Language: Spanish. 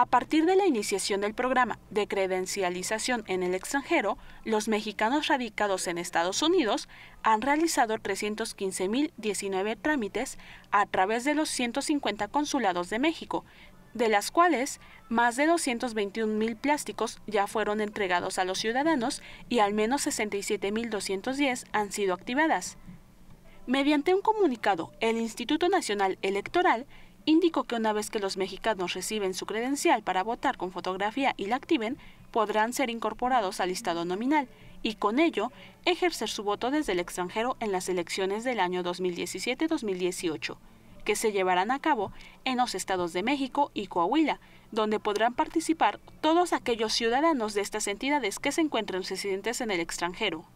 A partir de la iniciación del programa de credencialización en el extranjero, los mexicanos radicados en Estados Unidos han realizado 315.019 trámites a través de los 150 consulados de México, de las cuales más de 221.000 plásticos ya fueron entregados a los ciudadanos y al menos 67.210 han sido activadas. Mediante un comunicado, el Instituto Nacional Electoral indicó que una vez que los mexicanos reciben su credencial para votar con fotografía y la activen, podrán ser incorporados al listado nominal y con ello ejercer su voto desde el extranjero en las elecciones del año 2017-2018, que se llevarán a cabo en los estados de México y Coahuila, donde podrán participar todos aquellos ciudadanos de estas entidades que se encuentren residentes en el extranjero.